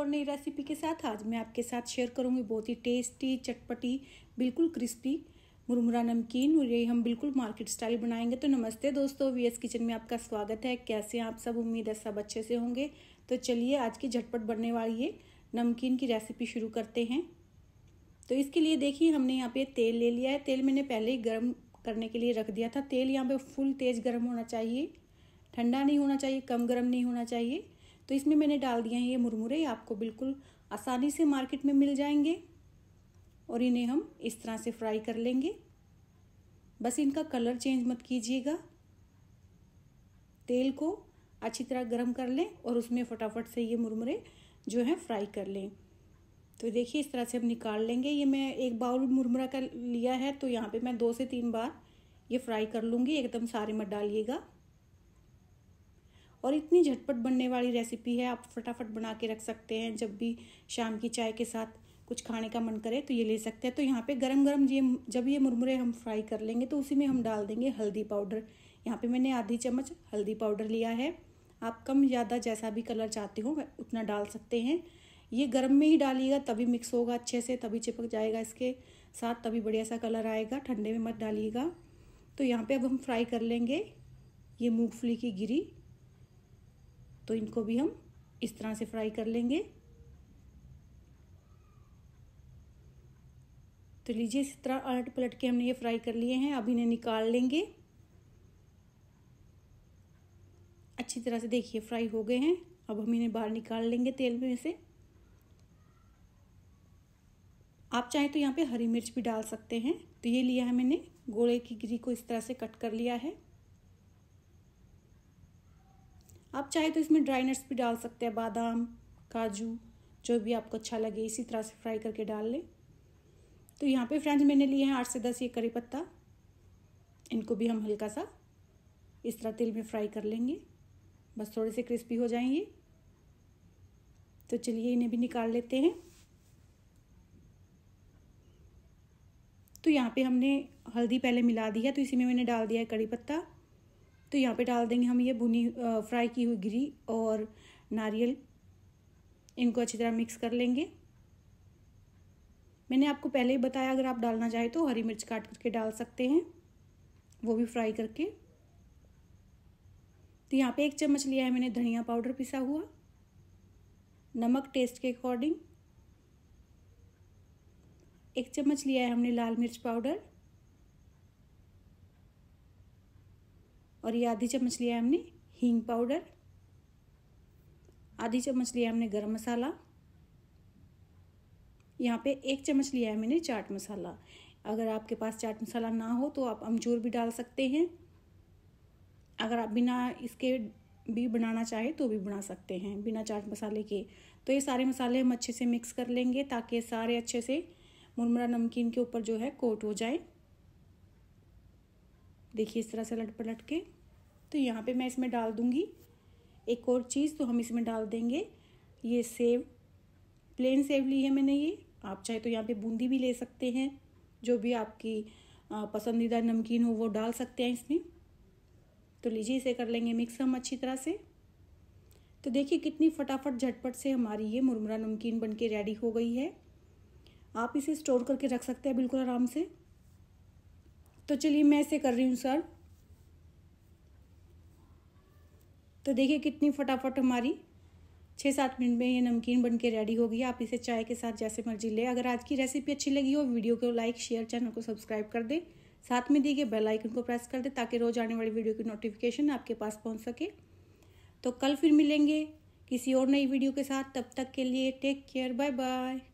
और नई रेसिपी के साथ आज मैं आपके साथ शेयर करूंगी बहुत ही टेस्टी चटपटी बिल्कुल क्रिस्पी मुरमुरा नमकीन और ये हम बिल्कुल मार्केट स्टाइल बनाएंगे तो नमस्ते दोस्तों वीएस किचन में आपका स्वागत है कैसे हैं आप सब उम्मीद है सब अच्छे से होंगे तो चलिए आज की झटपट बनने वाली ये नमकीन की रेसिपी शुरू करते हैं तो इसके लिए देखिए हमने यहाँ पे तेल ले लिया है तेल मैंने पहले ही गर्म करने के लिए रख दिया था तेल यहाँ पे फुल तेज़ गर्म होना चाहिए ठंडा नहीं होना चाहिए कम गर्म नहीं होना चाहिए तो इसमें मैंने डाल दिया है ये मुरमुरे आपको बिल्कुल आसानी से मार्केट में मिल जाएंगे और इन्हें हम इस तरह से फ्राई कर लेंगे बस इनका कलर चेंज मत कीजिएगा तेल को अच्छी तरह गर्म कर लें और उसमें फटाफट से ये मुरमुरे जो हैं फ्राई कर लें तो देखिए इस तरह से हम निकाल लेंगे ये मैं एक बाउल मुरमुरा का लिया है तो यहाँ पे मैं दो से तीन बार ये फ्राई कर लूँगी एकदम सारे मत डालिएगा और इतनी झटपट बनने वाली रेसिपी है आप फटाफट बना के रख सकते हैं जब भी शाम की चाय के साथ कुछ खाने का मन करे तो ये ले सकते हैं तो यहाँ पे गरम गरम ये जब ये मुरमुरे हम फ्राई कर लेंगे तो उसी में हम डाल देंगे हल्दी पाउडर यहाँ पे मैंने आधी चम्मच हल्दी पाउडर लिया है आप कम ज़्यादा जैसा भी कलर चाहते हो उतना डाल सकते हैं ये गर्म में ही डालिएगा तभी मिक्स होगा अच्छे से तभी चिपक जाएगा इसके साथ तभी बढ़िया सा कलर आएगा ठंडे में मत डालिएगा तो यहाँ पे अब हम फ्राई कर लेंगे ये मूंगफली की गिरी तो इनको भी हम इस तरह से फ्राई कर लेंगे तो लीजिए इस तरह अलट पलट के हमने ये फ्राई कर लिए हैं अब इन्हें निकाल लेंगे अच्छी तरह से देखिए फ्राई हो गए हैं अब हम इन्हें बाहर निकाल लेंगे तेल में से आप चाहें तो यहाँ पे हरी मिर्च भी डाल सकते हैं तो ये लिया है मैंने गोले की गिरी को इस तरह से कट कर लिया है आप चाहे तो इसमें ड्राई नट्स भी डाल सकते हैं बादाम काजू जो भी आपको अच्छा लगे इसी तरह से फ्राई करके डाल लें तो यहाँ पे फ्रेंड्स मैंने लिए हैं आठ से दस ये करी पत्ता इनको भी हम हल्का सा इस तरह तेल में फ्राई कर लेंगे बस थोड़े से क्रिस्पी हो जाएंगे तो चलिए इन्हें भी निकाल लेते हैं तो यहाँ पे हमने हल्दी पहले मिला दी है तो इसी में मैंने डाल दिया है कड़ी पत्ता तो यहाँ पे डाल देंगे हम ये भुनी फ्राई की हुई गिरी और नारियल इनको अच्छी तरह मिक्स कर लेंगे मैंने आपको पहले ही बताया अगर आप डालना चाहें तो हरी मिर्च काट करके डाल सकते हैं वो भी फ्राई करके तो यहाँ पे एक चम्मच लिया है मैंने धनिया पाउडर पिसा हुआ नमक टेस्ट के अकॉर्डिंग एक चम्मच लिया है हमने लाल मिर्च पाउडर और ये आधी चम्मच लिया है हमने हींग पाउडर आधी चम्मच लिया हमने गरम मसाला यहाँ पे एक चम्मच लिया है मैंने चाट मसाला अगर आपके पास चाट मसाला ना हो तो आप अमचूर भी डाल सकते हैं अगर आप बिना इसके भी बनाना चाहे तो भी बना सकते हैं बिना चाट मसाले के तो ये सारे मसाले हम अच्छे से मिक्स कर लेंगे ताकि सारे अच्छे से मुरमुरा नमकीन के ऊपर जो है कोट हो जाए देखिए इस तरह से लट पलट के तो यहाँ पे मैं इसमें डाल दूँगी एक और चीज़ तो हम इसमें डाल देंगे ये सेव प्लेन सेव ली है मैंने ये आप चाहे तो यहाँ पे बूंदी भी ले सकते हैं जो भी आपकी पसंदीदा नमकीन हो वो डाल सकते हैं इसमें तो लीजिए इसे कर लेंगे मिक्स हम अच्छी तरह से तो देखिए कितनी फटाफट झटपट से हमारी ये मुरमुरा नमकीन बन के रेडी हो गई है आप इसे स्टोर करके रख सकते हैं बिल्कुल आराम से तो चलिए मैं इसे कर रही हूँ सर्व तो देखिए कितनी फटाफट हमारी छः सात मिनट में ये नमकीन बन के रेडी हो गई आप इसे चाय के साथ जैसे मर्जी ले अगर आज की रेसिपी अच्छी लगी हो वीडियो को लाइक शेयर चैनल को सब्सक्राइब कर दें साथ में दिए गए बेल आइकन को प्रेस कर दें ताकि रोज आने वाली वीडियो की नोटिफिकेशन आपके पास पहुंच सके तो कल फिर मिलेंगे किसी और नई वीडियो के साथ तब तक के लिए टेक केयर बाय बाय